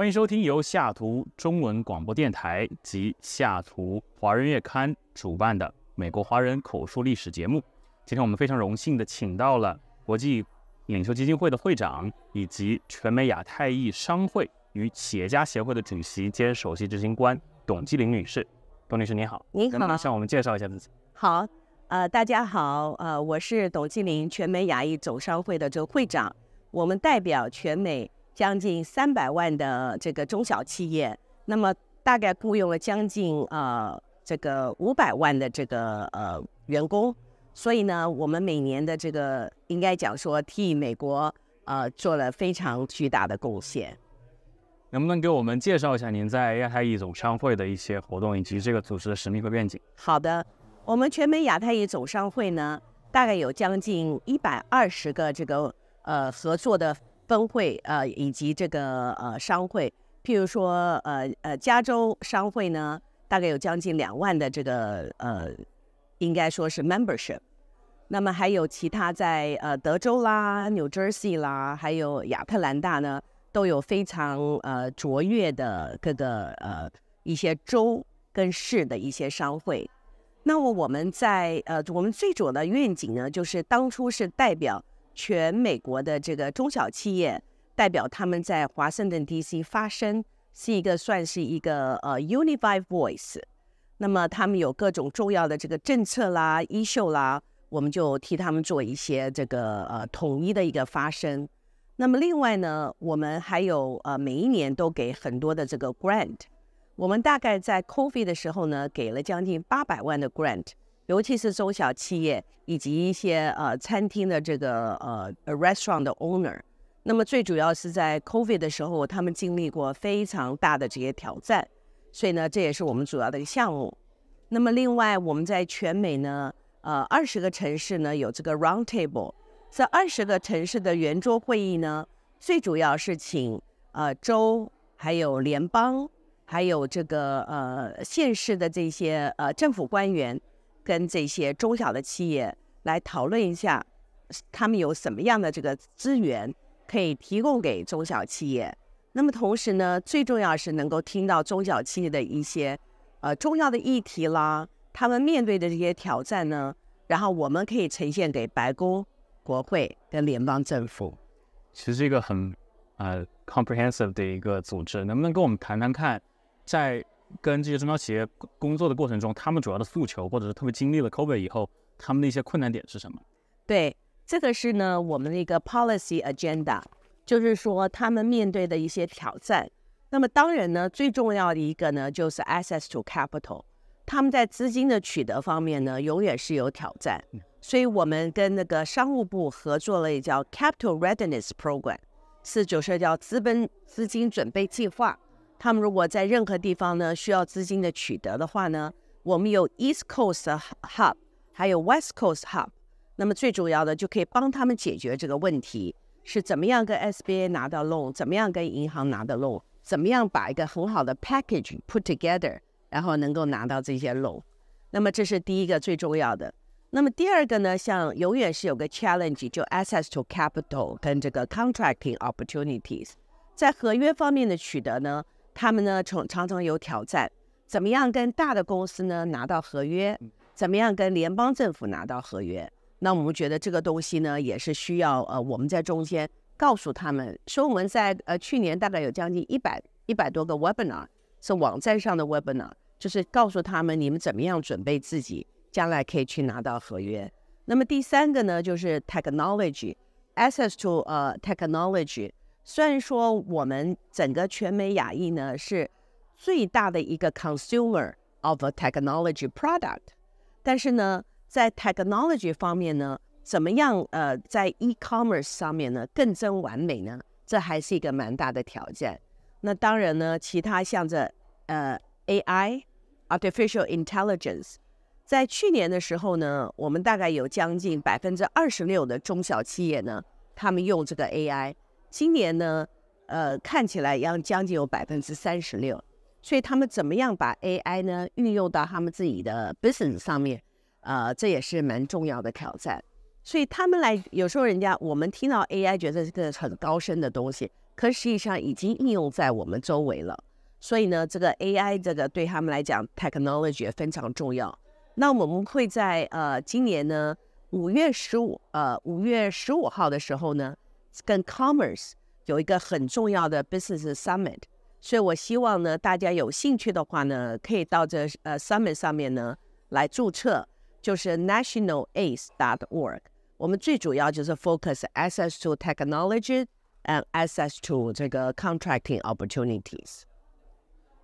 欢迎收听由下图中文广播电台及下图华人月刊主办的美国华人口述历史节目。今天我们非常荣幸的请到了国际领袖基金会的会长以及全美亚太裔商会与企业家协会的主席兼首席执行官董继林女士。董女士，你好！您好，向我们介绍一下自己。好，呃，大家好，呃，我是董继林，全美亚裔总商会的这个会长，我们代表全美。将近三百万的这个中小企业，那么大概雇佣了将近呃这个五百万的这个呃员工，所以呢，我们每年的这个应该讲说替美国呃做了非常巨大的贡献。能不能给我们介绍一下您在亚太裔总商会的一些活动以及这个组织的使命和愿景？好的，我们全美亚太裔总商会呢，大概有将近一百二十个这个呃合作的。分会呃以及这个呃商会，譬如说呃呃加州商会呢，大概有将近两万的这个呃，应该说是 membership。那么还有其他在呃德州啦、New Jersey 啦，还有亚特兰大呢，都有非常呃卓越的各个呃一些州跟市的一些商会。那么我们在呃我们最主要的愿景呢，就是当初是代表。全美国的这个中小企业代表他们在华盛顿 DC 发声，是一个算是一个呃 unified voice。那么他们有各种重要的这个政策啦、衣秀啦，我们就替他们做一些这个呃统一的一个发声。那么另外呢，我们还有呃每一年都给很多的这个 grant。我们大概在 coffee 的时候呢，给了将近八百万的 grant。尤其是中小企业以及一些呃餐厅的这个呃 restaurant 的 owner，那么最主要是在 covid 的时候，他们经历过非常大的这些挑战，所以呢，这也是我们主要的一个项目。那么另外，我们在全美呢，呃，二十个城市呢有这个 round table，这二十个城市的圆桌会议呢，最主要是请呃州、还有联邦、还有这个呃县市的这些呃政府官员。跟这些中小的企业来讨论一下，他们有什么样的这个资源可以提供给中小企业。那么同时呢，最重要是能够听到中小企业的一些呃重要的议题啦，他们面对的这些挑战呢，然后我们可以呈现给白宫、国会跟联邦政府。其实是一个很呃 comprehensive 的一个组织，能不能跟我们谈谈看，在？跟这些中小企业工作的过程中，他们主要的诉求，或者是特别经历了 COVID 以后，他们的一些困难点是什么？对，这个是呢，我们的一个 policy agenda，就是说他们面对的一些挑战。那么当然呢，最重要的一个呢，就是 access to capital，他们在资金的取得方面呢，永远是有挑战。所以我们跟那个商务部合作了，叫 capital readiness program，是就是叫资本资金准备计划。他们如果在任何地方呢需要资金的取得的话呢，我们有 East Coast Hub，还有 West Coast Hub。那么最主要的就可以帮他们解决这个问题：是怎么样跟 SBA 拿到 loan，怎么样跟银行拿到 loan，怎么样把一个很好的 package put together，然后能够拿到这些 loan。那么这是第一个最重要的。那么第二个呢，像永远是有个 challenge，就 access to capital 跟这个 contracting opportunities，在合约方面的取得呢。他们呢，常常常有挑战，怎么样跟大的公司呢拿到合约？怎么样跟联邦政府拿到合约？那我们觉得这个东西呢，也是需要呃我们在中间告诉他们，说我们在呃去年大概有将近一百一百多个 webinar，是网站上的 webinar，就是告诉他们你们怎么样准备自己将来可以去拿到合约。那么第三个呢，就是 technology，access to 呃 technology。虽然说我们整个全美亚裔呢是最大的一个 consumer of a technology product，但是呢，在 technology 方面呢，怎么样？呃，在 e-commerce 上面呢，更增完美呢？这还是一个蛮大的挑战。那当然呢，其他像这呃 AI（artificial intelligence） 在去年的时候呢，我们大概有将近百分之二十六的中小企业呢，他们用这个 AI。今年呢，呃，看起来要将近有百分之三十六，所以他们怎么样把 AI 呢运用到他们自己的 business 上面，呃，这也是蛮重要的挑战。所以他们来有时候人家我们听到 AI 觉得是个很高深的东西，可实际上已经应用在我们周围了。所以呢，这个 AI 这个对他们来讲 technology 也非常重要。那我们会在呃今年呢五月十五呃五月十五号的时候呢。跟 Commerce 有一个很重要的 Business Summit，所以我希望呢，大家有兴趣的话呢，可以到这呃 Summit 上面呢来注册，就是 nationalace.org。我们最主要就是 focus access to technology and access to 这个 contracting opportunities。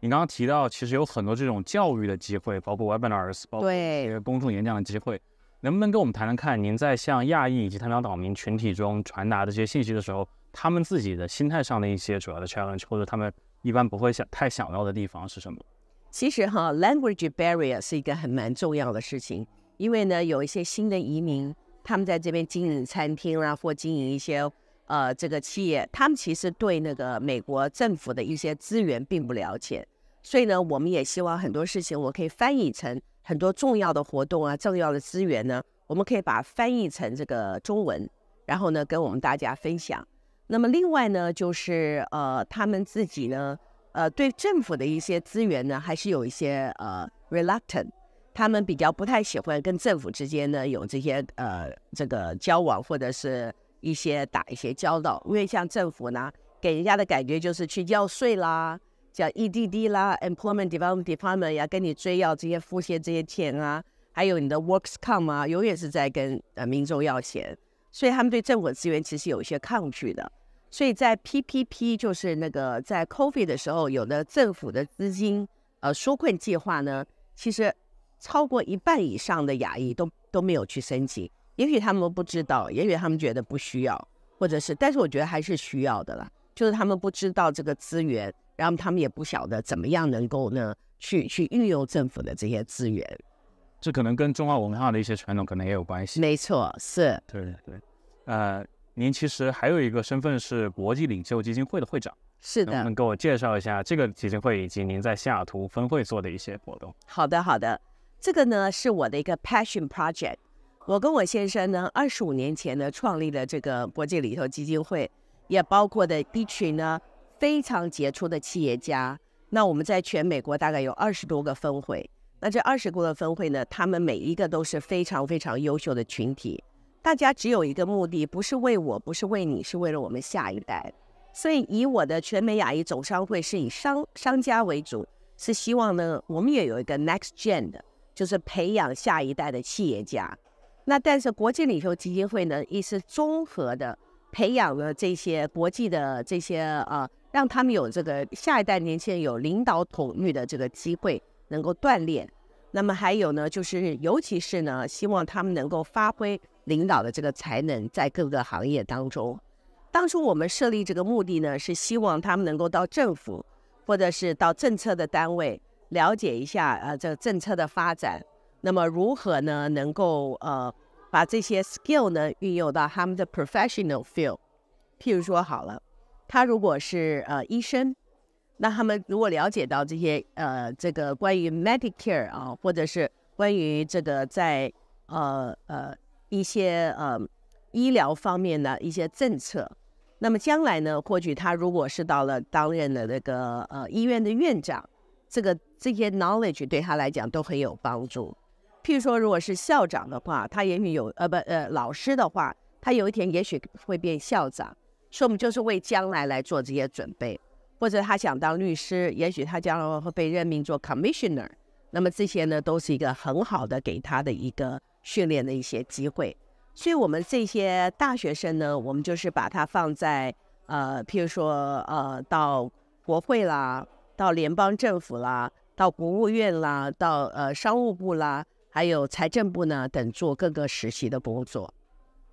你刚刚提到，其实有很多这种教育的机会，包括 webinars，包括公众演讲的机会。能不能跟我们谈谈看，您在向亚裔以及台湾岛民群体中传达的这些信息的时候，他们自己的心态上的一些主要的 challenge，或者他们一般不会想太想要的地方是什么？其实哈，language barrier 是一个很蛮重要的事情，因为呢，有一些新的移民，他们在这边经营餐厅啦，或经营一些呃这个企业，他们其实对那个美国政府的一些资源并不了解，所以呢，我们也希望很多事情我可以翻译成。很多重要的活动啊，重要的资源呢，我们可以把翻译成这个中文，然后呢跟我们大家分享。那么另外呢，就是呃他们自己呢，呃对政府的一些资源呢，还是有一些呃 reluctant，他们比较不太喜欢跟政府之间呢有这些呃这个交往或者是一些打一些交道，因为像政府呢给人家的感觉就是去要税啦。叫 E D D 啦，Employment Development Department 呀，跟你追要这些付些这些钱啊，还有你的 Works Come 啊，永远是在跟呃民众要钱，所以他们对政府资源其实有一些抗拒的。所以在 P P P 就是那个在 Covid 的时候，有的政府的资金呃纾困计划呢，其实超过一半以上的牙医都都没有去申请，也许他们不知道，也许他们觉得不需要，或者是，但是我觉得还是需要的啦，就是他们不知道这个资源。然后他们也不晓得怎么样能够呢，去去运用政府的这些资源，这可能跟中华文化的一些传统可能也有关系。没错，是。对对对，呃，您其实还有一个身份是国际领袖基金会的会长。是的。能给我介绍一下这个基金会以及您在西雅图分会做的一些活动？好的好的，这个呢是我的一个 passion project。我跟我先生呢，二十五年前呢创立了这个国际领袖基金会，也包括的一群呢。非常杰出的企业家。那我们在全美国大概有二十多个分会。那这二十多个分会呢，他们每一个都是非常非常优秀的群体。大家只有一个目的，不是为我，不是为你，是为了我们下一代。所以，以我的全美雅艺总商会是以商商家为主，是希望呢，我们也有一个 next gen 的，就是培养下一代的企业家。那但是国际领袖基金会呢，也是综合的培养了这些国际的这些呃。让他们有这个下一代年轻人有领导统御的这个机会，能够锻炼。那么还有呢，就是尤其是呢，希望他们能够发挥领导的这个才能，在各个行业当中。当初我们设立这个目的呢，是希望他们能够到政府，或者是到政策的单位，了解一下呃这个政策的发展。那么如何呢？能够呃把这些 skill 呢运用到他们的 professional field？譬如说好了。他如果是呃医生，那他们如果了解到这些呃这个关于 Medicare 啊，或者是关于这个在呃呃一些呃医疗方面的一些政策，那么将来呢，或许他如果是到了当任的那个呃医院的院长，这个这些 knowledge 对他来讲都很有帮助。譬如说，如果是校长的话，他也许有呃不呃老师的话，他有一天也许会变校长。所以我们就是为将来来做这些准备，或者他想当律师，也许他将来会被任命做 commissioner。那么这些呢，都是一个很好的给他的一个训练的一些机会。所以我们这些大学生呢，我们就是把他放在呃，譬如说呃，到国会啦，到联邦政府啦，到国务院啦，到呃商务部啦，还有财政部呢等做各个实习的工作。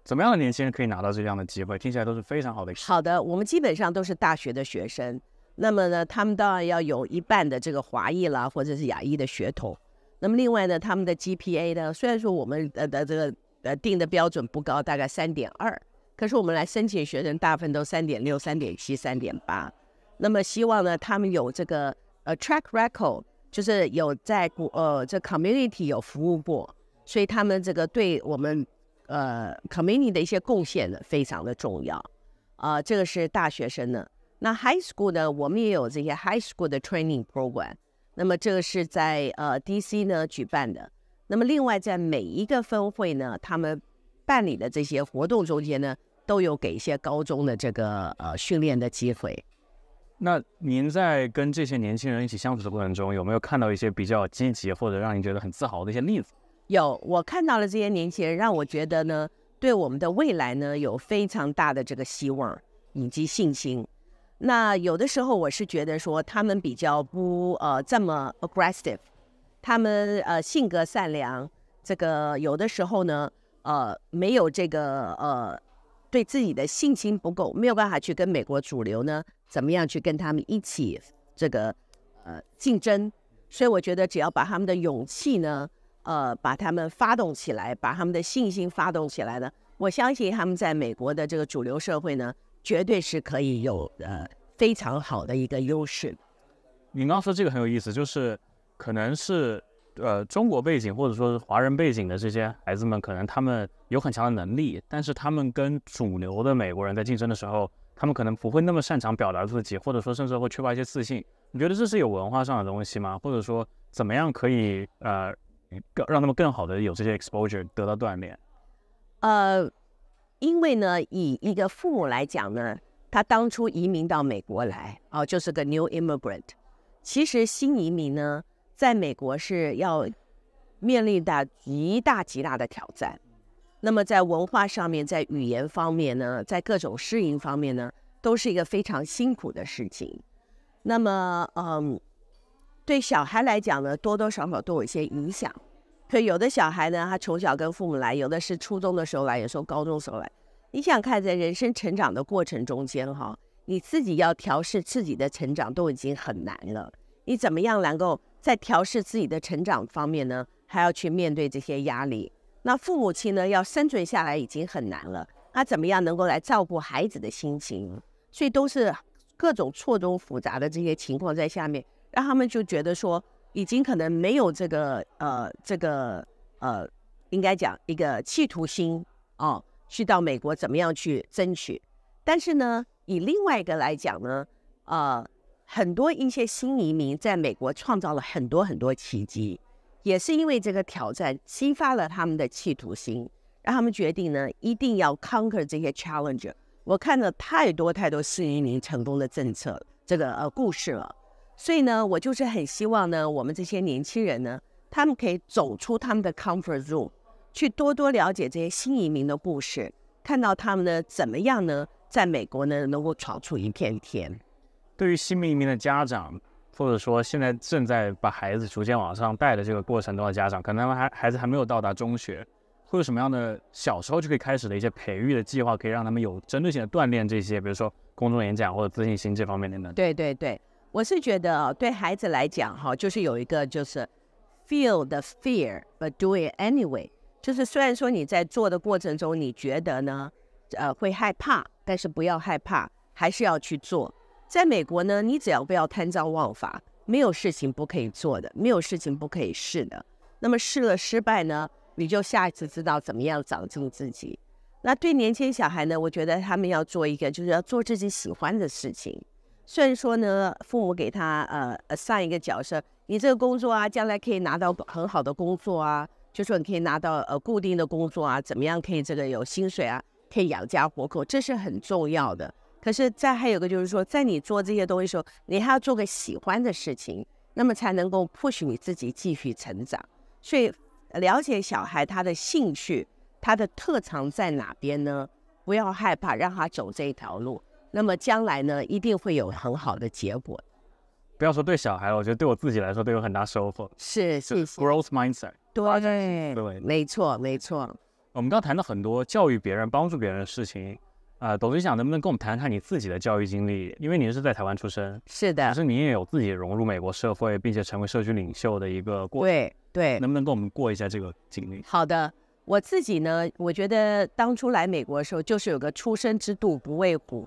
怎么样的年轻人可以拿到这样的机会？听起来都是非常好的。好的，我们基本上都是大学的学生。那么呢，他们当然要有一半的这个华裔啦，或者是亚裔的血统。那么另外呢，他们的 GPA 呢，虽然说我们呃的这个呃定的标准不高，大概三点二，可是我们来申请学生大部分都三点六、三点七、三点八。那么希望呢，他们有这个呃 track record，就是有在国呃这 community 有服务过，所以他们这个对我们。呃，community 的一些贡献呢，非常的重要。啊，这个是大学生呢。那 high school 呢，我们也有这些 high school 的 training program。那么这个是在呃 DC 呢举办的。那么另外在每一个分会呢，他们办理的这些活动中间呢，都有给一些高中的这个呃训练的机会。那您在跟这些年轻人一起相处的过程中，有没有看到一些比较积极或者让您觉得很自豪的一些例子？有我看到了这些年轻人，让我觉得呢，对我们的未来呢有非常大的这个希望以及信心。那有的时候我是觉得说，他们比较不呃这么 aggressive，他们呃性格善良，这个有的时候呢呃没有这个呃对自己的信心不够，没有办法去跟美国主流呢怎么样去跟他们一起这个呃竞争。所以我觉得只要把他们的勇气呢。呃，把他们发动起来，把他们的信心发动起来呢？我相信他们在美国的这个主流社会呢，绝对是可以有呃非常好的一个优势。你刚刚说这个很有意思，就是可能是呃中国背景或者说是华人背景的这些孩子们，可能他们有很强的能力，但是他们跟主流的美国人在竞争的时候，他们可能不会那么擅长表达自己，或者说甚至会缺乏一些自信。你觉得这是有文化上的东西吗？或者说怎么样可以呃？让他们更好的有这些 exposure 得到锻炼。呃，因为呢，以一个父母来讲呢，他当初移民到美国来，哦，就是个 new immigrant。其实新移民呢，在美国是要面临的极大极大的挑战。那么在文化上面，在语言方面呢，在各种适应方面呢，都是一个非常辛苦的事情。那么，嗯。对小孩来讲呢，多多少少都有一些影响。可有的小孩呢，他从小跟父母来，有的是初中的时候来，有时候高中的时候来。你想看，在人生成长的过程中间哈，你自己要调试自己的成长都已经很难了，你怎么样能够在调试自己的成长方面呢？还要去面对这些压力。那父母亲呢，要生存下来已经很难了，那怎么样能够来照顾孩子的心情？所以都是各种错综复杂的这些情况在下面。让他们就觉得说，已经可能没有这个呃，这个呃，应该讲一个企图心哦，去到美国怎么样去争取。但是呢，以另外一个来讲呢，呃，很多一些新移民在美国创造了很多很多奇迹，也是因为这个挑战激发了他们的企图心，让他们决定呢一定要 conquer 这些 challenge。我看了太多太多新移民成功的政策这个呃故事了。所以呢，我就是很希望呢，我们这些年轻人呢，他们可以走出他们的 comfort zone，去多多了解这些新移民的故事，看到他们呢，怎么样呢，在美国呢，能够闯出一片天。对于新移民的家长，或者说现在正在把孩子逐渐往上带的这个过程中的家长，可能还孩子还没有到达中学，会有什么样的小时候就可以开始的一些培育的计划，可以让他们有针对性的锻炼这些，比如说公众演讲或者自信心这方面的呢？对对对。我是觉得哦，对孩子来讲，哈，就是有一个就是 feel the fear but do it anyway，就是虽然说你在做的过程中你觉得呢，呃，会害怕，但是不要害怕，还是要去做。在美国呢，你只要不要贪赃枉法，没有事情不可以做的，没有事情不可以试的。那么试了失败呢，你就下一次知道怎么样长进自己。那对年轻小孩呢，我觉得他们要做一个，就是要做自己喜欢的事情。虽然说呢，父母给他呃上一个角色，你这个工作啊，将来可以拿到很好的工作啊，就说你可以拿到呃固定的工作啊，怎么样可以这个有薪水啊，可以养家活口，这是很重要的。可是再还有个就是说，在你做这些东西的时候，你还要做个喜欢的事情，那么才能够 push 你自己继续成长。所以了解小孩他的兴趣，他的特长在哪边呢？不要害怕让他走这一条路。那么将来呢，一定会有很好的结果。不要说对小孩了，我觉得对我自己来说都有很大收获。是，是 Growth mindset。对对对，没错没错。我们刚谈到很多教育别人、帮助别人的事情。啊，董事长能不能跟我们谈谈你自己的教育经历？因为你是在台湾出生，是的，可是你也有自己融入美国社会，并且成为社区领袖的一个过。对对，能不能跟我们过一下这个经历？好的，我自己呢，我觉得当初来美国的时候，就是有个“出生之度不畏虎”。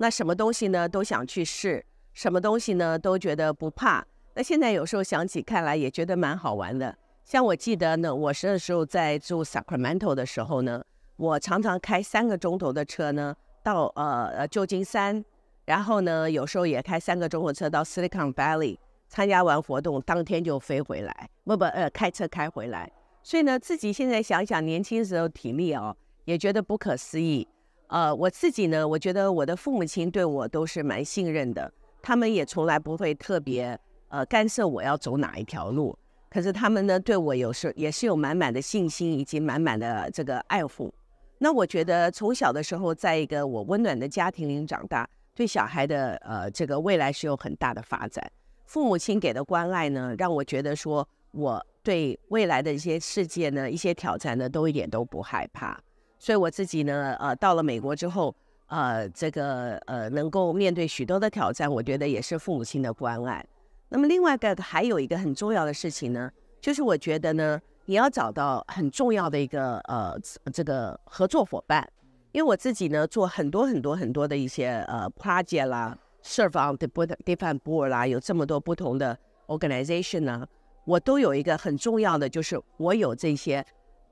那什么东西呢，都想去试；什么东西呢，都觉得不怕。那现在有时候想起，看来也觉得蛮好玩的。像我记得呢，我时的时候在住 Sacramento 的时候呢，我常常开三个钟头的车呢，到呃呃旧金山，然后呢，有时候也开三个钟头车到 Silicon Valley 参加完活动，当天就飞回来，不不呃开车开回来。所以呢，自己现在想想，年轻时候体力哦，也觉得不可思议。呃，我自己呢，我觉得我的父母亲对我都是蛮信任的，他们也从来不会特别呃干涉我要走哪一条路。可是他们呢，对我有时也是有满满的信心以及满满的这个爱护。那我觉得从小的时候，在一个我温暖的家庭里长大，对小孩的呃这个未来是有很大的发展。父母亲给的关爱呢，让我觉得说我对未来的一些世界呢、一些挑战呢，都一点都不害怕。所以我自己呢，呃，到了美国之后，呃，这个呃，能够面对许多的挑战，我觉得也是父母亲的关爱。那么另外一个还有一个很重要的事情呢，就是我觉得呢，你要找到很重要的一个呃这个合作伙伴。因为我自己呢，做很多很多很多的一些呃 project 啦，serve on the different board 啦，有这么多不同的 organization 呢，我都有一个很重要的，就是我有这些。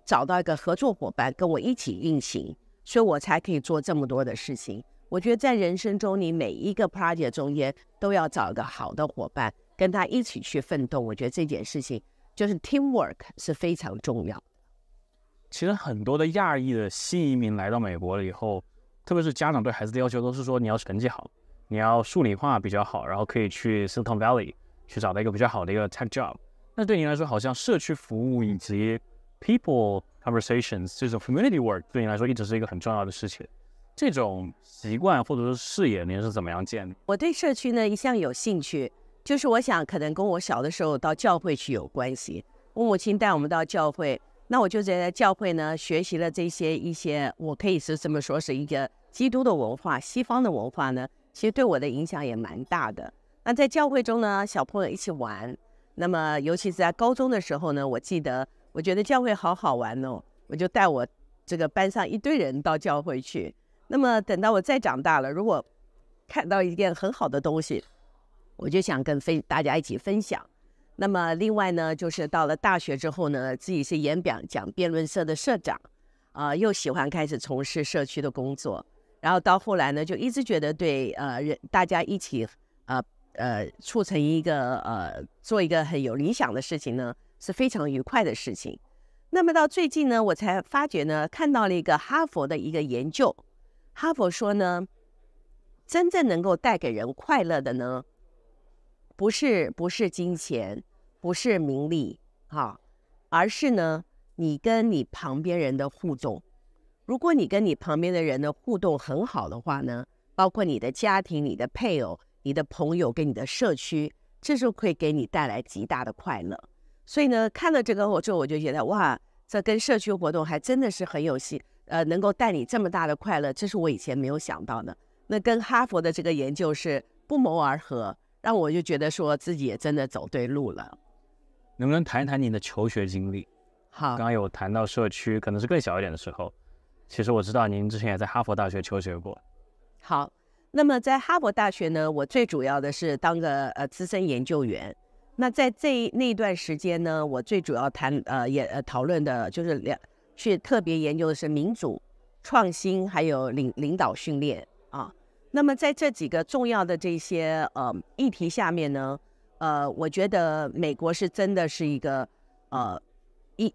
找到一个合作伙伴跟我一起运行，所以我才可以做这么多的事情。我觉得在人生中，你每一个 project 中间都要找一个好的伙伴，跟他一起去奋斗。我觉得这件事情就是 teamwork 是非常重要的。其实很多的亚裔的新移民来到美国了以后，特别是家长对孩子的要求都是说你要成绩好，你要数理化比较好，然后可以去 Silicon Valley 去找到一个比较好的一个 tech job。那对您来说，好像社区服务以及 People conversations 这种 community work 对你来说一直是一个很重要的事情。这种习惯或者是视野，您是怎么样建立？我对社区呢一向有兴趣，就是我想可能跟我小的时候到教会去有关系。我母亲带我们到教会，那我就在教会呢学习了这些一些，我可以是这么说，是一个基督的文化、西方的文化呢，其实对我的影响也蛮大的。那在教会中呢，小朋友一起玩，那么尤其是在高中的时候呢，我记得。我觉得教会好好玩哦，我就带我这个班上一堆人到教会去。那么等到我再长大了，如果看到一件很好的东西，我就想跟分大家一起分享。那么另外呢，就是到了大学之后呢，自己是演讲讲辩论社的社长，啊，又喜欢开始从事社区的工作。然后到后来呢，就一直觉得对，呃，人大家一起，呃呃，促成一个呃，做一个很有理想的事情呢。是非常愉快的事情。那么到最近呢，我才发觉呢，看到了一个哈佛的一个研究。哈佛说呢，真正能够带给人快乐的呢，不是不是金钱，不是名利啊，而是呢，你跟你旁边人的互动。如果你跟你旁边的人的互动很好的话呢，包括你的家庭、你的配偶、你的朋友跟你的社区，这就会给你带来极大的快乐。所以呢，看了这个之后我就觉得，哇，这跟社区活动还真的是很有戏，呃，能够带你这么大的快乐，这是我以前没有想到的。那跟哈佛的这个研究是不谋而合，让我就觉得说自己也真的走对路了。能不能谈一谈您的求学经历？好，刚刚有谈到社区，可能是更小一点的时候，其实我知道您之前也在哈佛大学求学过。好，那么在哈佛大学呢，我最主要的是当个呃资深研究员。那在这那段时间呢，我最主要谈呃也呃讨论的就是两，去特别研究的是民主创新，还有领领导训练啊。那么在这几个重要的这些呃议题下面呢，呃，我觉得美国是真的是一个呃一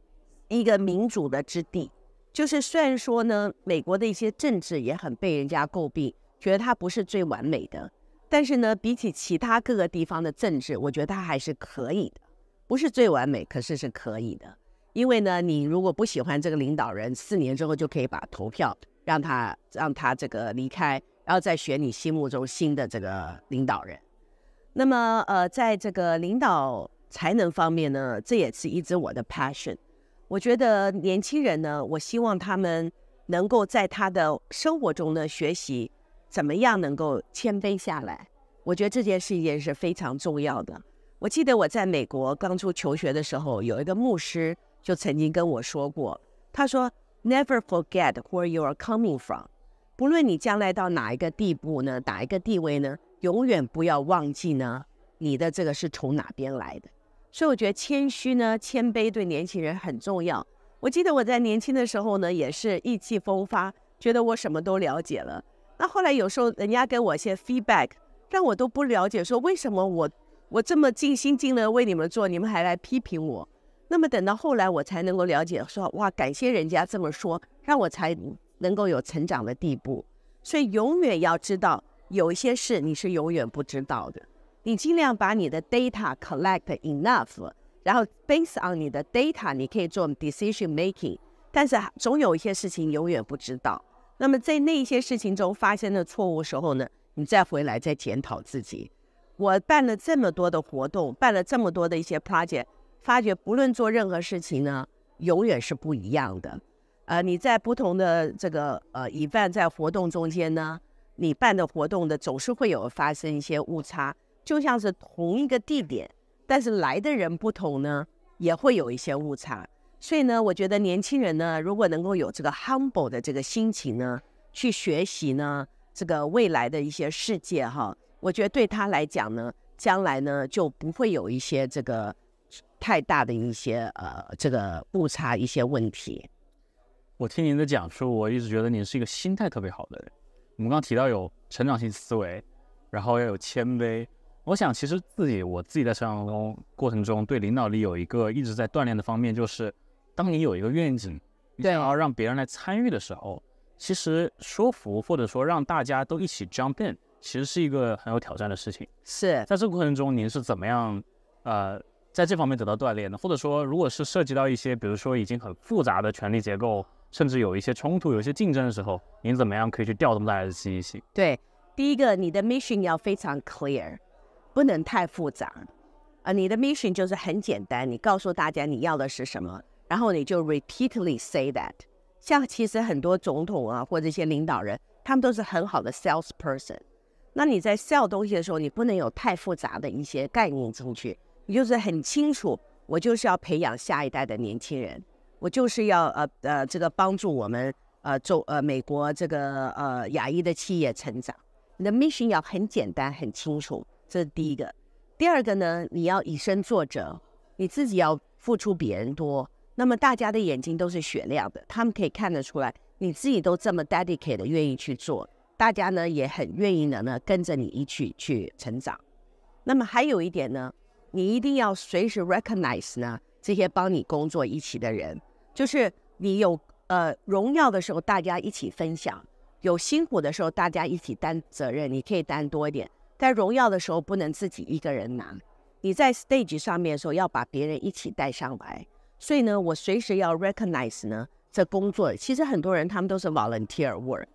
一个民主的之地，就是虽然说呢，美国的一些政治也很被人家诟病，觉得它不是最完美的。但是呢，比起其他各个地方的政治，我觉得他还是可以的，不是最完美，可是是可以的。因为呢，你如果不喜欢这个领导人，四年之后就可以把投票让他让他这个离开，然后再选你心目中新的这个领导人。那么，呃，在这个领导才能方面呢，这也是一直我的 passion。我觉得年轻人呢，我希望他们能够在他的生活中呢学习。怎么样能够谦卑下来？我觉得这件事情是非常重要的。我记得我在美国刚出求学的时候，有一个牧师就曾经跟我说过，他说：“Never forget where you are coming from。”不论你将来到哪一个地步呢，哪一个地位呢，永远不要忘记呢，你的这个是从哪边来的。所以我觉得谦虚呢，谦卑对年轻人很重要。我记得我在年轻的时候呢，也是意气风发，觉得我什么都了解了。那后来有时候人家给我一些 feedback，让我都不了解，说为什么我我这么尽心尽力为你们做，你们还来批评我。那么等到后来我才能够了解，说哇，感谢人家这么说，让我才能够有成长的地步。所以永远要知道，有一些事你是永远不知道的。你尽量把你的 data collect enough，然后 based on 你的 data，你可以做 decision making。但是总有一些事情永远不知道。那么在那些事情中发生的错误时候呢，你再回来再检讨自己。我办了这么多的活动，办了这么多的一些 project，发觉不论做任何事情呢，永远是不一样的。呃，你在不同的这个呃 event 在活动中间呢，你办的活动的总是会有发生一些误差，就像是同一个地点，但是来的人不同呢，也会有一些误差。所以呢，我觉得年轻人呢，如果能够有这个 humble 的这个心情呢，去学习呢，这个未来的一些世界哈，我觉得对他来讲呢，将来呢就不会有一些这个太大的一些呃这个误差一些问题。我听您的讲述，我一直觉得您是一个心态特别好的人。我们刚刚提到有成长性思维，然后要有谦卑。我想其实自己我自己在成长中过程中，对领导力有一个一直在锻炼的方面就是。当你有一个愿景，你想要让别人来参与的时候，其实说服或者说让大家都一起 jump in，其实是一个很有挑战的事情。是在这个过程中，您是怎么样呃在这方面得到锻炼的？或者说，如果是涉及到一些比如说已经很复杂的权力结构，甚至有一些冲突、有一些竞争的时候，您怎么样可以去调动大家的积极性？对，第一个，你的 mission 要非常 clear，不能太复杂。啊，你的 mission 就是很简单，你告诉大家你要的是什么。然后你就 repeatedly say that，像其实很多总统啊或这些领导人，他们都是很好的 sales person。那你在 sell 东西的时候，你不能有太复杂的一些概念进去，你就是很清楚，我就是要培养下一代的年轻人，我就是要呃呃这个帮助我们呃中呃美国这个呃牙医的企业成长。你的 mission 要很简单、很清楚，这是第一个。第二个呢，你要以身作则，你自己要付出别人多。那么大家的眼睛都是雪亮的，他们可以看得出来，你自己都这么 dedicated，愿意去做，大家呢也很愿意呢呢跟着你一起去成长。那么还有一点呢，你一定要随时 recognize 呢这些帮你工作一起的人，就是你有呃荣耀的时候，大家一起分享；有辛苦的时候，大家一起担责任。你可以担多一点，在荣耀的时候不能自己一个人拿。你在 stage 上面的时候，要把别人一起带上来。所以呢，我随时要 recognize 呢这工作。其实很多人他们都是 volunteer work，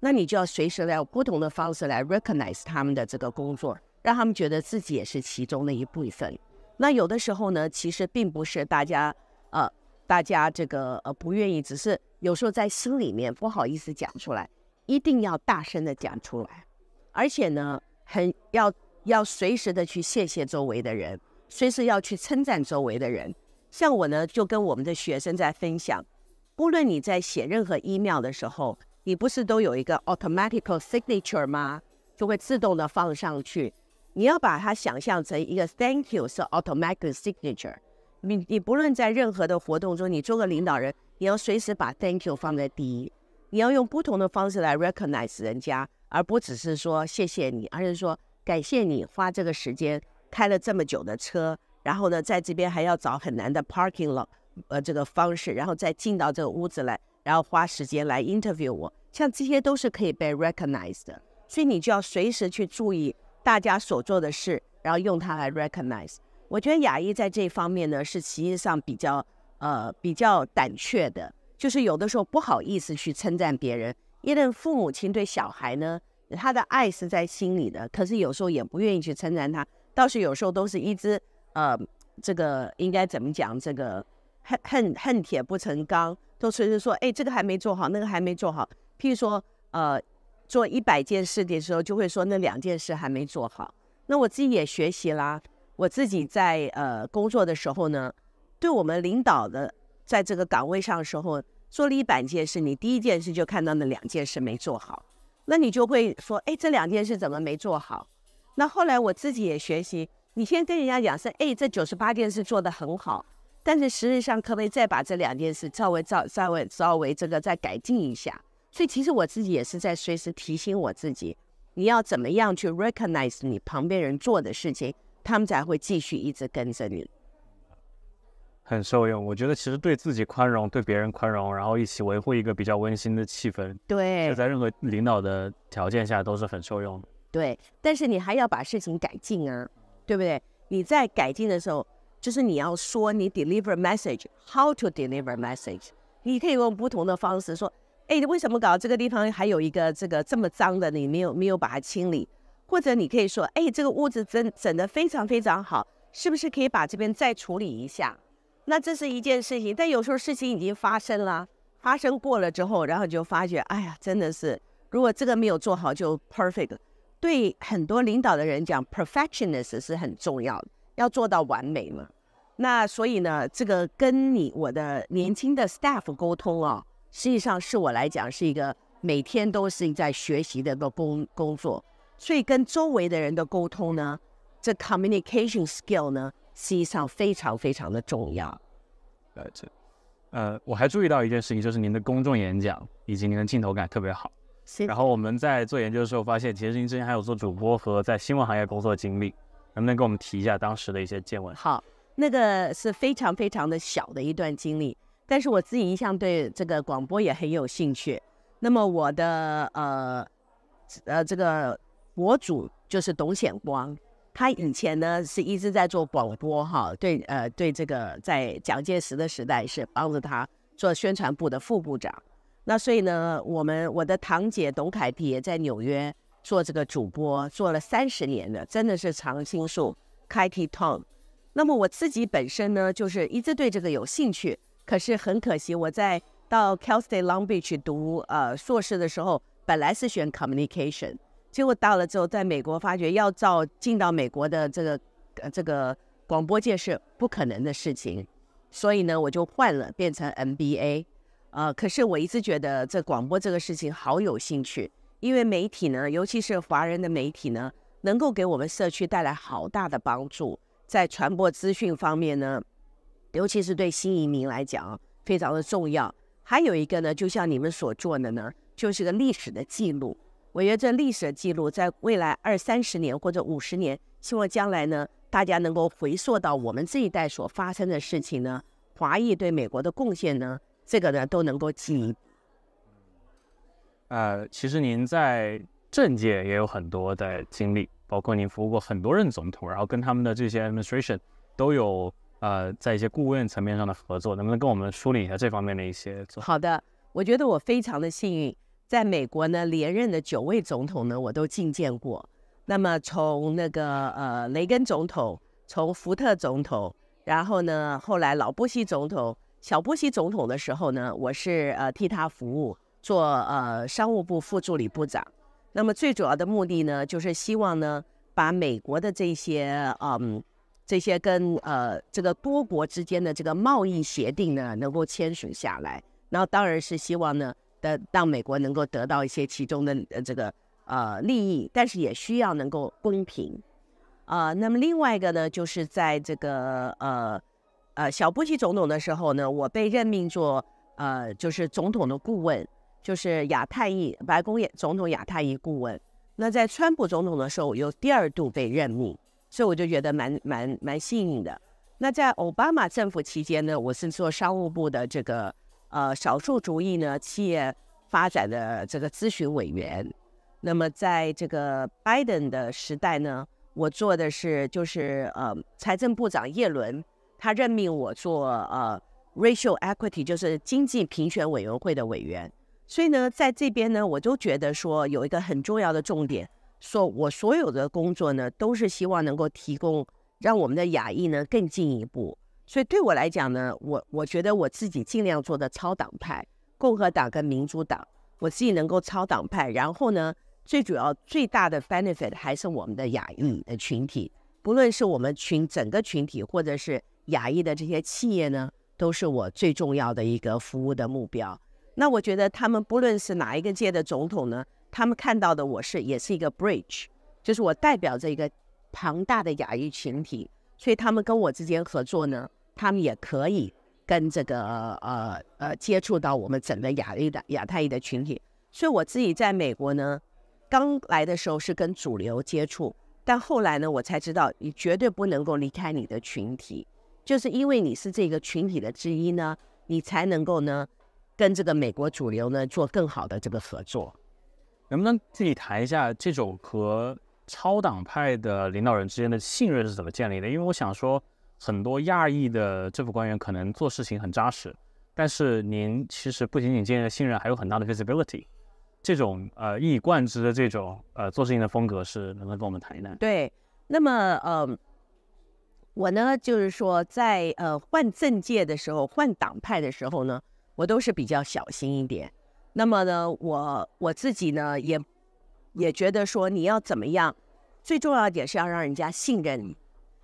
那你就要随时来不同的方式来 recognize 他们的这个工作，让他们觉得自己也是其中的一部分。那有的时候呢，其实并不是大家呃大家这个呃不愿意，只是有时候在心里面不好意思讲出来，一定要大声的讲出来。而且呢，很要要随时的去谢谢周围的人，随时要去称赞周围的人。像我呢，就跟我们的学生在分享，不论你在写任何 email 的时候，你不是都有一个 automatical signature 吗？就会自动的放上去。你要把它想象成一个 thank you 是 automatical signature。你你不论在任何的活动中，你做个领导人，你要随时把 thank you 放在第一。你要用不同的方式来 recognize 人家，而不只是说谢谢你，而是说感谢你花这个时间开了这么久的车。然后呢，在这边还要找很难的 parking lot，呃，这个方式，然后再进到这个屋子来，然后花时间来 interview 我，像这些都是可以被 recognized 的，所以你就要随时去注意大家所做的事，然后用它来 recognize。我觉得雅裔在这方面呢，是实际上比较呃比较胆怯的，就是有的时候不好意思去称赞别人，因为父母亲对小孩呢，他的爱是在心里的，可是有时候也不愿意去称赞他，倒是有时候都是一直。呃，这个应该怎么讲？这个恨恨恨铁不成钢，都随时说，哎，这个还没做好，那个还没做好。譬如说，呃，做一百件事的时候，就会说那两件事还没做好。那我自己也学习啦，我自己在呃工作的时候呢，对我们领导的在这个岗位上的时候，做了一百件事，你第一件事就看到那两件事没做好，那你就会说，哎，这两件事怎么没做好？那后来我自己也学习。你先跟人家讲说，哎，这九十八件事做得很好，但是实际上，可不可以再把这两件事稍微、稍、稍微、稍微这个再改进一下？所以，其实我自己也是在随时提醒我自己，你要怎么样去 recognize 你旁边人做的事情，他们才会继续一直跟着你。很受用，我觉得其实对自己宽容，对别人宽容，然后一起维护一个比较温馨的气氛，对，在任何领导的条件下都是很受用。对，但是你还要把事情改进啊。对不对？你在改进的时候，就是你要说你 deliver message，how to deliver message？你可以用不同的方式说，哎，为什么搞这个地方还有一个这个这么脏的？你没有没有把它清理？或者你可以说，哎，这个屋子整整的非常非常好，是不是可以把这边再处理一下？那这是一件事情。但有时候事情已经发生了，发生过了之后，然后你就发觉，哎呀，真的是，如果这个没有做好，就 perfect。对很多领导的人讲，perfectionist 是很重要的，要做到完美嘛。那所以呢，这个跟你我的年轻的 staff 沟通啊，实际上是我来讲是一个每天都是在学习的个工工作。所以跟周围的人的沟通呢，这 communication skill 呢，实际上非常非常的重要。呃，这，呃，我还注意到一件事情，就是您的公众演讲以及您的镜头感特别好。然后我们在做研究的时候发现，其实您之前还有做主播和在新闻行业工作的经历，能不能给我们提一下当时的一些见闻？好，那个是非常非常的小的一段经历，但是我自己一向对这个广播也很有兴趣。那么我的呃呃这个博主就是董显光，他以前呢是一直在做广播哈，对呃对这个在蒋介石的时代是帮助他做宣传部的副部长。那所以呢，我们我的堂姐董凯蒂也在纽约做这个主播，做了三十年了，真的是常青树 k a t i t o n 那么我自己本身呢，就是一直对这个有兴趣，可是很可惜，我在到 Cal State Long Beach 读呃硕士的时候，本来是选 Communication，结果到了之后，在美国发觉要照进到美国的这个呃这个广播界是不可能的事情，所以呢，我就换了，变成 MBA。呃，可是我一直觉得这广播这个事情好有兴趣，因为媒体呢，尤其是华人的媒体呢，能够给我们社区带来好大的帮助，在传播资讯方面呢，尤其是对新移民来讲非常的重要。还有一个呢，就像你们所做的呢，就是个历史的记录。我觉得这历史的记录在未来二三十年或者五十年，希望将来呢，大家能够回溯到我们这一代所发生的事情呢，华裔对美国的贡献呢。这个呢都能够记忆。呃，其实您在政界也有很多的经历，包括您服务过很多任总统，然后跟他们的这些 administration 都有呃在一些顾问层面上的合作，能不能跟我们梳理一下这方面的一些？好的，我觉得我非常的幸运，在美国呢连任的九位总统呢我都觐见过。那么从那个呃雷根总统，从福特总统，然后呢后来老布希总统。小布希总统的时候呢，我是呃替他服务，做呃商务部副助理部长。那么最主要的目的呢，就是希望呢把美国的这些嗯这些跟呃这个多国之间的这个贸易协定呢能够签署下来。然后当然是希望呢的让美国能够得到一些其中的呃这个呃利益，但是也需要能够公平。啊，那么另外一个呢，就是在这个呃。呃，小布希总统的时候呢，我被任命做呃，就是总统的顾问，就是亚太裔白宫也总统亚太裔顾问。那在川普总统的时候，我又第二度被任命，所以我就觉得蛮蛮蛮幸运的。那在奥巴马政府期间呢，我是做商务部的这个呃少数主义呢企业发展的这个咨询委员。那么在这个拜登的时代呢，我做的是就是呃财政部长耶伦。他任命我做呃 racial equity，就是经济评选委员会的委员。所以呢，在这边呢，我就觉得说有一个很重要的重点，说我所有的工作呢，都是希望能够提供让我们的亚裔呢更进一步。所以对我来讲呢，我我觉得我自己尽量做的超党派，共和党跟民主党，我自己能够超党派。然后呢，最主要最大的 benefit 还是我们的亚裔的群体，不论是我们群整个群体或者是。亚裔的这些企业呢，都是我最重要的一个服务的目标。那我觉得他们不论是哪一个届的总统呢，他们看到的我是也是一个 bridge，就是我代表着一个庞大的亚裔群体。所以他们跟我之间合作呢，他们也可以跟这个呃呃接触到我们整个亚裔的亚太裔的群体。所以我自己在美国呢，刚来的时候是跟主流接触，但后来呢，我才知道你绝对不能够离开你的群体。就是因为你是这个群体的之一呢，你才能够呢，跟这个美国主流呢做更好的这个合作。能不能具体谈一下这种和超党派的领导人之间的信任是怎么建立的？因为我想说，很多亚裔的政府官员可能做事情很扎实，但是您其实不仅仅建立了信任，还有很大的 visibility。这种呃一以贯之的这种呃做事情的风格是，能不能跟我们谈一谈？对，那么呃。我呢，就是说，在呃换政界的时候，换党派的时候呢，我都是比较小心一点。那么呢，我我自己呢，也也觉得说，你要怎么样，最重要一点是要让人家信任你。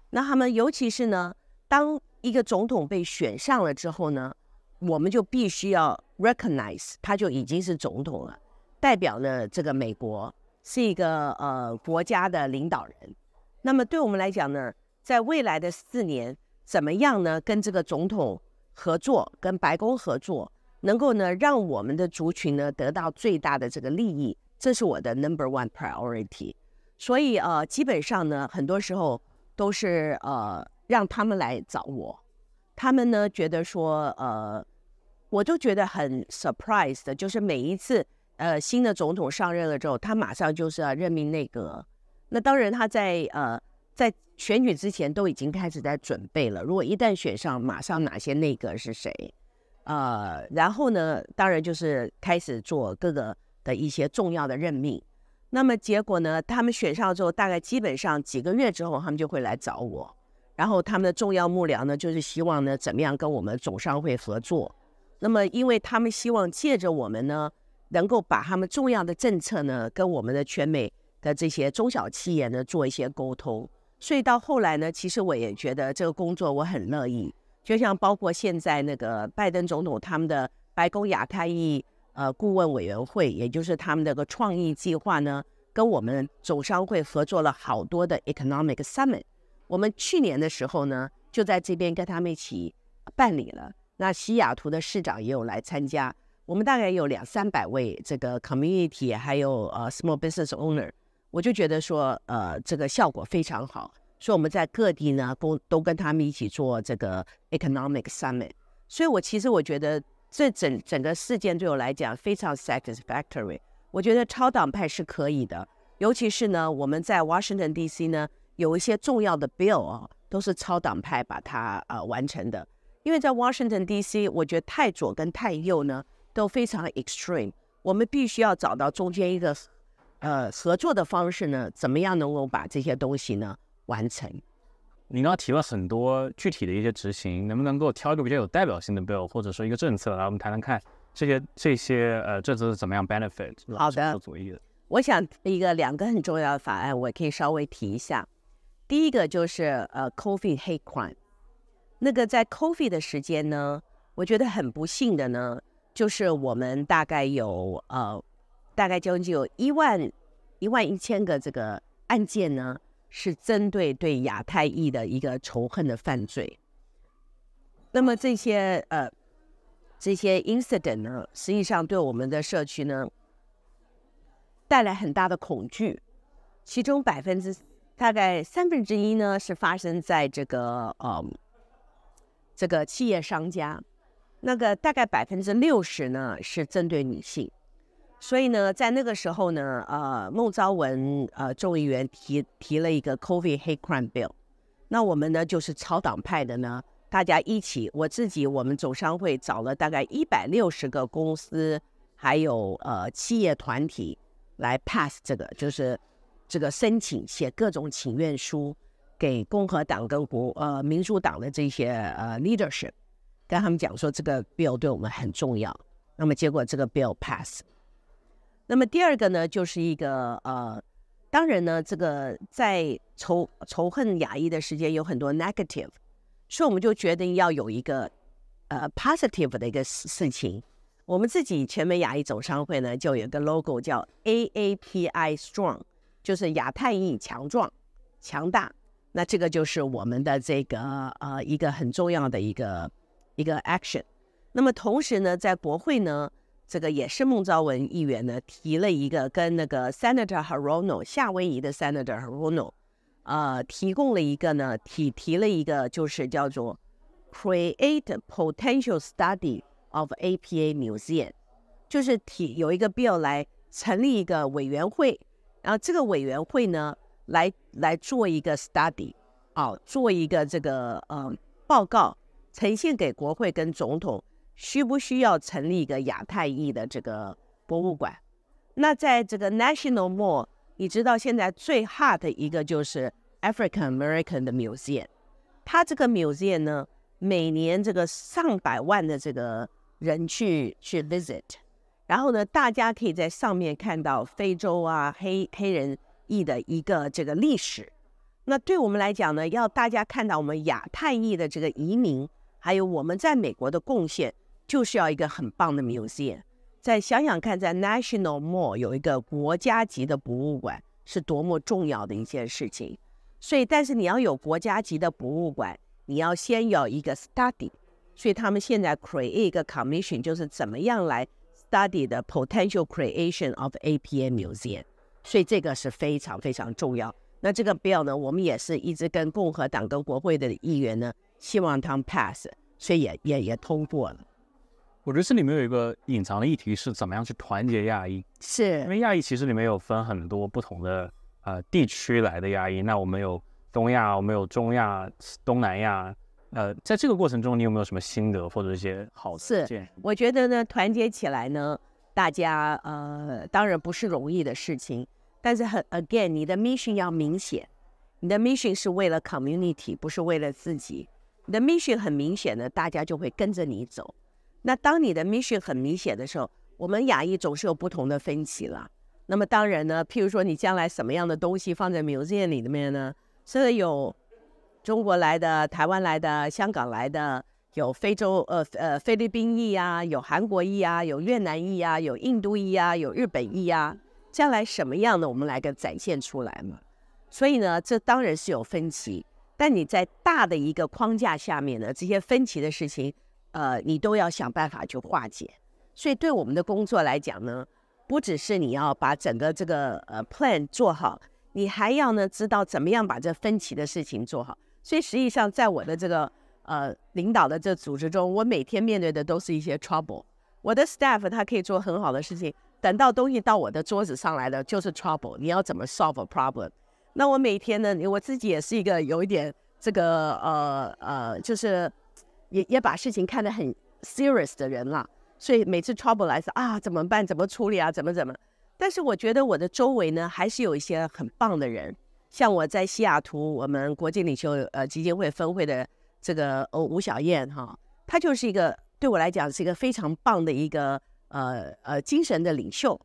那他们，尤其是呢，当一个总统被选上了之后呢，我们就必须要 recognize 他就已经是总统了，代表了这个美国是一个呃国家的领导人。那么对我们来讲呢？在未来的四年，怎么样呢？跟这个总统合作，跟白宫合作，能够呢让我们的族群呢得到最大的这个利益，这是我的 number one priority。所以呃，基本上呢，很多时候都是呃让他们来找我。他们呢觉得说呃，我就觉得很 surprised，就是每一次呃新的总统上任了之后，他马上就是要任命内阁。那当然他在呃在。选举之前都已经开始在准备了。如果一旦选上，马上哪些内阁是谁？呃，然后呢，当然就是开始做各个的一些重要的任命。那么结果呢，他们选上之后，大概基本上几个月之后，他们就会来找我。然后他们的重要幕僚呢，就是希望呢，怎么样跟我们总商会合作？那么因为他们希望借着我们呢，能够把他们重要的政策呢，跟我们的全美的这些中小企业呢，做一些沟通。所以到后来呢，其实我也觉得这个工作我很乐意。就像包括现在那个拜登总统他们的白宫亚太裔呃顾问委员会，也就是他们的个创意计划呢，跟我们总商会合作了好多的 economic summit。我们去年的时候呢，就在这边跟他们一起办理了。那西雅图的市长也有来参加。我们大概有两三百位这个 community，还有呃 small business owner。我就觉得说，呃，这个效果非常好，所以我们在各地呢，都都跟他们一起做这个 economic summit。所以，我其实我觉得这整整个事件对我来讲非常 satisfactory。我觉得超党派是可以的，尤其是呢，我们在 Washington D.C. 呢有一些重要的 bill 啊，都是超党派把它呃完成的。因为在 Washington D.C.，我觉得太左跟太右呢都非常 extreme，我们必须要找到中间一个。呃，合作的方式呢，怎么样能够把这些东西呢完成？你刚刚提了很多具体的一些执行，能不能够挑一个比较有代表性的 bill 或者说一个政策来我们谈谈看这些这些呃政策怎么样 benefit？好的，的，我想一个两个很重要的法案，我可以稍微提一下。第一个就是呃，coffee hate crime。那个在 coffee 的时间呢，我觉得很不幸的呢，就是我们大概有呃。大概将近有一万一万一千个这个案件呢，是针对对亚太裔的一个仇恨的犯罪。那么这些呃这些 incident 呢，实际上对我们的社区呢带来很大的恐惧。其中百分之大概三分之一呢是发生在这个呃这个企业商家，那个大概百分之六十呢是针对女性。所以呢，在那个时候呢，呃，孟昭文呃众议员提提了一个 COVID Hate Crime bill，那我们呢就是超党派的呢，大家一起，我自己我们总商会找了大概一百六十个公司，还有呃企业团体来 pass 这个，就是这个申请写各种请愿书给共和党跟国呃民主党的这些呃 leadership，跟他们讲说这个 bill 对我们很重要，那么结果这个 bill pass。那么第二个呢，就是一个呃，当然呢，这个在仇仇恨亚裔的时间有很多 negative，所以我们就决定要有一个呃 positive 的一个事事情。我们自己全美亚裔总商会呢，就有个 logo 叫 A A P I Strong，就是亚太裔强壮、强大。那这个就是我们的这个呃一个很重要的一个一个 action。那么同时呢，在国会呢。这个也是孟昭文议员呢提了一个跟那个 Senator Hirono 夏威夷的 Senator Hirono，呃，提供了一个呢提提了一个就是叫做 Create Potential Study of APA Museum，就是提有一个 bill 来成立一个委员会，然后这个委员会呢来来做一个 study，啊，做一个这个呃报告，呈现给国会跟总统。需不需要成立一个亚太裔的这个博物馆？那在这个 National Mall，你知道现在最 hot 一个就是 African American 的 museum，它这个 museum 呢，每年这个上百万的这个人去去 visit，然后呢，大家可以在上面看到非洲啊黑黑人裔的一个这个历史。那对我们来讲呢，要大家看到我们亚太裔的这个移民，还有我们在美国的贡献。就是要一个很棒的 museum，再想想看，在 National Mall 有一个国家级的博物馆是多么重要的一件事情。所以，但是你要有国家级的博物馆，你要先有一个 study。所以他们现在 create 一个 commission，就是怎么样来 study 的 potential creation of APM museum。所以这个是非常非常重要。那这个 bill 呢，我们也是一直跟共和党跟国会的议员呢，希望他们 pass，所以也也也通过了。我觉得这里面有一个隐藏的议题是怎么样去团结亚裔，是因为亚裔其实里面有分很多不同的呃地区来的亚裔，那我们有东亚，我们有中亚、东南亚，呃，在这个过程中你有没有什么心得或者一些好的是，我觉得呢，团结起来呢，大家呃当然不是容易的事情，但是很 again 你的 mission 要明显，你的 mission 是为了 community，不是为了自己，你的 mission 很明显的，大家就会跟着你走。那当你的 mission 很明显的时候，我们亚裔总是有不同的分歧了。那么当然呢，譬如说你将来什么样的东西放在 museum 里面呢？这有中国来的、台湾来的、香港来的，有非洲呃呃菲律宾裔啊，有韩国裔啊，有越南裔啊，有印度裔啊，有日本裔啊。将来什么样的我们来个展现出来嘛？所以呢，这当然是有分歧，但你在大的一个框架下面呢，这些分歧的事情。呃，你都要想办法去化解，所以对我们的工作来讲呢，不只是你要把整个这个呃 plan 做好，你还要呢知道怎么样把这分歧的事情做好。所以实际上，在我的这个呃领导的这组织中，我每天面对的都是一些 trouble。我的 staff 他可以做很好的事情，等到东西到我的桌子上来的就是 trouble。你要怎么 solve a problem？那我每天呢，我自己也是一个有一点这个呃呃就是。也也把事情看得很 serious 的人了，所以每次 trouble 来说啊，怎么办？怎么处理啊？怎么怎么？但是我觉得我的周围呢，还是有一些很棒的人，像我在西雅图我们国际领袖呃基金会分会的这个哦吴小燕哈，她就是一个对我来讲是一个非常棒的一个呃呃精神的领袖。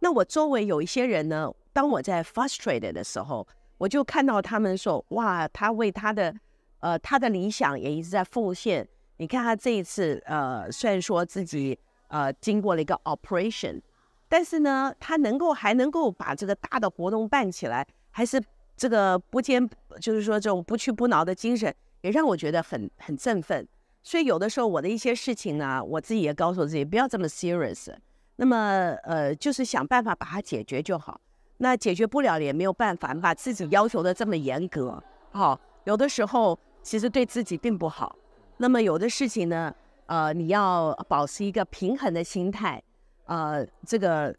那我周围有一些人呢，当我在 frustrated 的时候，我就看到他们说哇，他为他的。呃，他的理想也一直在奉献。你看他这一次，呃，虽然说自己呃经过了一个 operation，但是呢，他能够还能够把这个大的活动办起来，还是这个不坚，就是说这种不屈不挠的精神，也让我觉得很很振奋。所以有的时候我的一些事情呢，我自己也告诉自己不要这么 serious。那么，呃，就是想办法把它解决就好。那解决不了也没有办法，把自己要求的这么严格好，有的时候。其实对自己并不好。那么有的事情呢，呃，你要保持一个平衡的心态，呃，这个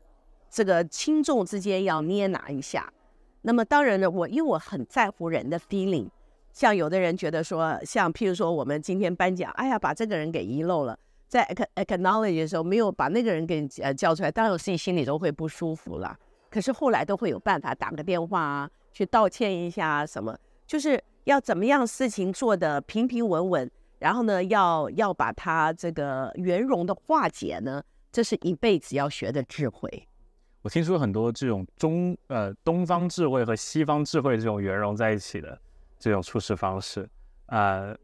这个轻重之间要捏拿一下。那么当然呢，我因为我很在乎人的 feeling，像有的人觉得说，像譬如说我们今天颁奖，哎呀，把这个人给遗漏了，在 ack acknowledge 的时候没有把那个人给你呃叫出来，当然我自己心里都会不舒服了。可是后来都会有办法，打个电话啊，去道歉一下什么，就是。要怎么样事情做得平平稳稳，然后呢，要要把它这个圆融的化解呢，这是一辈子要学的智慧。我听说很多这种中呃东方智慧和西方智慧这种圆融在一起的这种处事方式，呃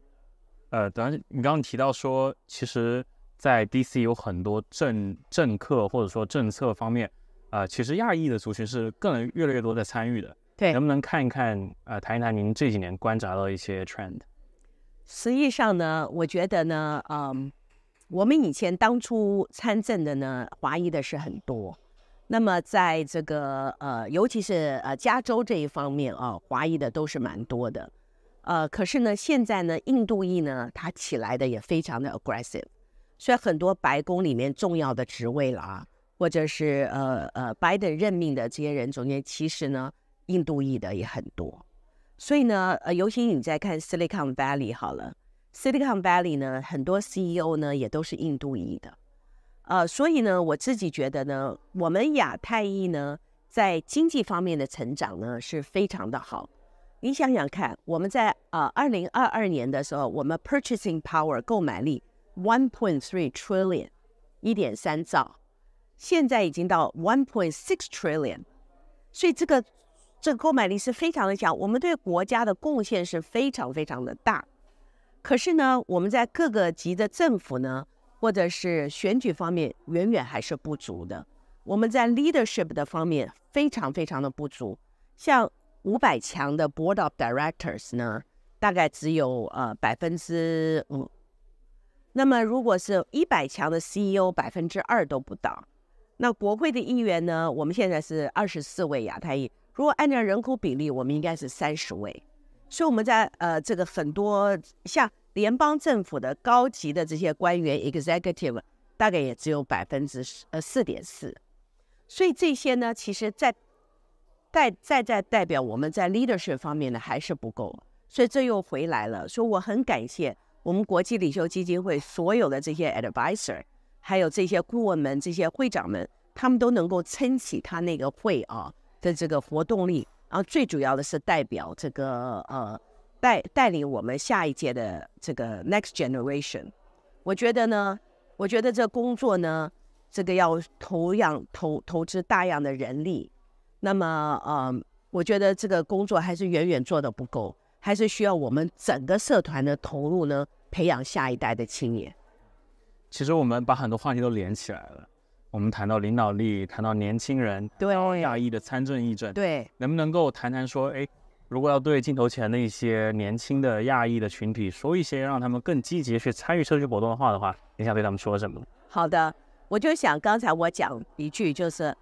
呃，当然你刚刚提到说，其实，在 DC 有很多政政客或者说政策方面，啊，其实亚裔的族群是更越来越多在参与的。对，能不能看一看呃，谈一谈您这几年观察的一些 trend。实际上呢，我觉得呢，嗯，我们以前当初参政的呢，华裔的是很多。那么在这个呃，尤其是呃，加州这一方面啊，华裔的都是蛮多的。呃，可是呢，现在呢，印度裔呢，他起来的也非常的 aggressive。所以很多白宫里面重要的职位了啊，或者是呃呃，拜登任命的这些人，中间其实呢。印度裔的也很多，所以呢，呃，尤其你在看 Silicon Valley 好了，Silicon Valley 呢，很多 CEO 呢也都是印度裔的，呃，所以呢，我自己觉得呢，我们亚太裔呢，在经济方面的成长呢是非常的好。你想想看，我们在呃二零二二年的时候，我们 Purchasing Power 购买力 one point three trillion 一点三兆，现在已经到 one point six trillion，所以这个。这个购买力是非常的强，我们对国家的贡献是非常非常的大。可是呢，我们在各个级的政府呢，或者是选举方面，远远还是不足的。我们在 leadership 的方面非常非常的不足。像五百强的 board of directors 呢，大概只有呃百分之五。那么如果是一百强的 CEO，百分之二都不到。那国会的议员呢，我们现在是二十四位亚太裔。如果按照人口比例，我们应该是三十位，所以我们在呃这个很多像联邦政府的高级的这些官员 executive，大概也只有百分之十呃四点四，所以这些呢，其实在代在在代表我们在 leadership 方面呢还是不够，所以这又回来了。所以我很感谢我们国际领袖基金会所有的这些 advisor，还有这些顾问们、这些会长们，他们都能够撑起他那个会啊。的这个活动力，然后最主要的是代表这个呃带带领我们下一届的这个 next generation。我觉得呢，我觉得这工作呢，这个要投养投投资大量的人力。那么呃，我觉得这个工作还是远远做的不够，还是需要我们整个社团的投入呢，培养下一代的青年。其实我们把很多话题都连起来了。我们谈到领导力，谈到年轻人，对亚裔的参政议政，对，能不能够谈谈说，哎，如果要对镜头前的一些年轻的亚裔的群体说一些让他们更积极去参与社区活动的话的话，你想对他们说什么？好的，我就想刚才我讲一句，就是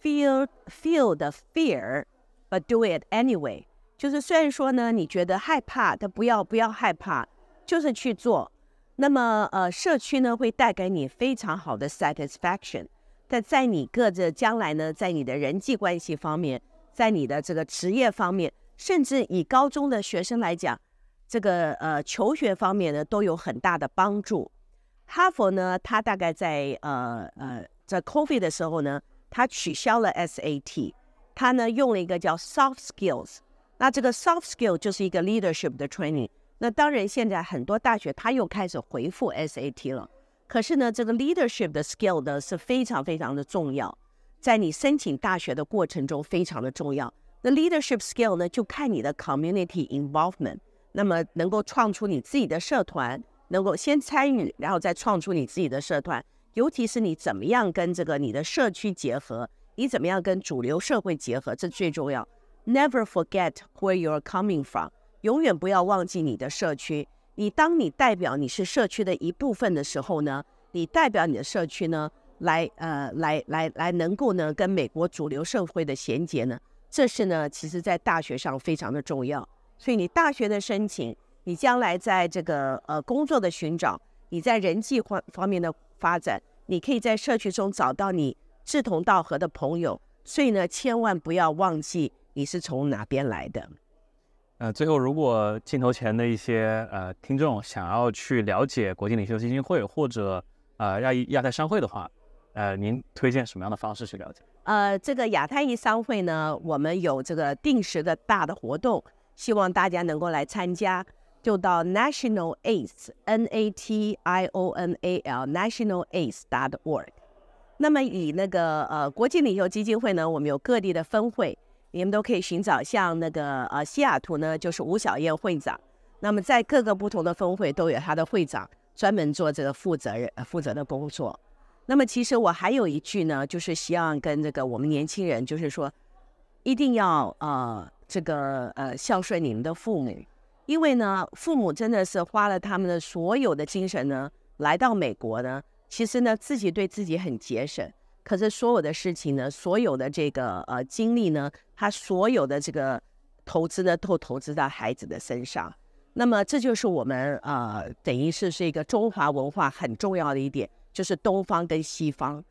feel feel the fear，but do it anyway，就是虽然说呢，你觉得害怕，但不要不要害怕，就是去做。那么，呃，社区呢会带给你非常好的 satisfaction，但在你个自将来呢，在你的人际关系方面，在你的这个职业方面，甚至以高中的学生来讲，这个呃求学方面呢都有很大的帮助。哈佛呢，它大概在呃呃在 COVID 的时候呢，它取消了 SAT，它呢用了一个叫 soft skills，那这个 soft skill 就是一个 leadership 的 training。那当然，现在很多大学他又开始回复 SAT 了。可是呢，这个 leadership 的 skill 呢是非常非常的重要，在你申请大学的过程中非常的重要。那 leadership skill 呢就看你的 community involvement。那么能够创出你自己的社团，能够先参与，然后再创出你自己的社团。尤其是你怎么样跟这个你的社区结合，你怎么样跟主流社会结合，这最重要。Never forget where you're coming from. 永远不要忘记你的社区。你当你代表你是社区的一部分的时候呢，你代表你的社区呢，来呃来来来能够呢跟美国主流社会的衔接呢，这是呢其实在大学上非常的重要。所以你大学的申请，你将来在这个呃工作的寻找，你在人际方方面的发展，你可以在社区中找到你志同道合的朋友。所以呢，千万不要忘记你是从哪边来的。呃，最后，如果镜头前的一些呃听众想要去了解国际领袖基金会或者呃亚亚太商会的话，呃，您推荐什么样的方式去了解？呃，这个亚太裔商会呢，我们有这个定时的大的活动，希望大家能够来参加，就到 national a c e n a t i o n a l national a c e dot org。那么以那个呃国际领袖基金会呢，我们有各地的分会。你们都可以寻找，像那个呃西雅图呢，就是吴小燕会长。那么在各个不同的分会都有他的会长专门做这个负责人负责的工作。那么其实我还有一句呢，就是希望跟这个我们年轻人就是说，一定要呃这个呃孝顺你们的父母，因为呢父母真的是花了他们的所有的精神呢来到美国呢，其实呢自己对自己很节省。可是所有的事情呢，所有的这个呃经历呢，他所有的这个投资呢，都投资到孩子的身上。那么这就是我们呃，等于是是一个中华文化很重要的一点，就是东方跟西方。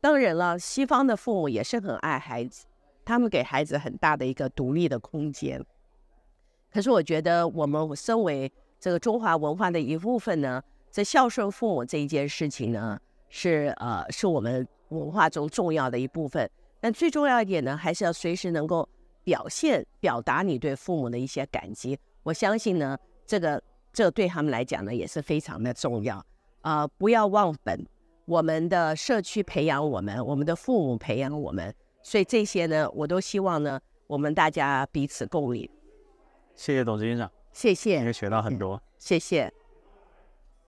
当然了，西方的父母也是很爱孩子，他们给孩子很大的一个独立的空间。可是我觉得，我们身为这个中华文化的一部分呢，在孝顺父母这一件事情呢。是呃，是我们文化中重要的一部分。但最重要一点呢，还是要随时能够表现、表达你对父母的一些感激。我相信呢，这个这对他们来讲呢也是非常的重要。啊，不要忘本，我们的社区培养我们，我们的父母培养我们，所以这些呢，我都希望呢，我们大家彼此共勉。谢谢董志行长。谢谢。也学到很多。谢谢。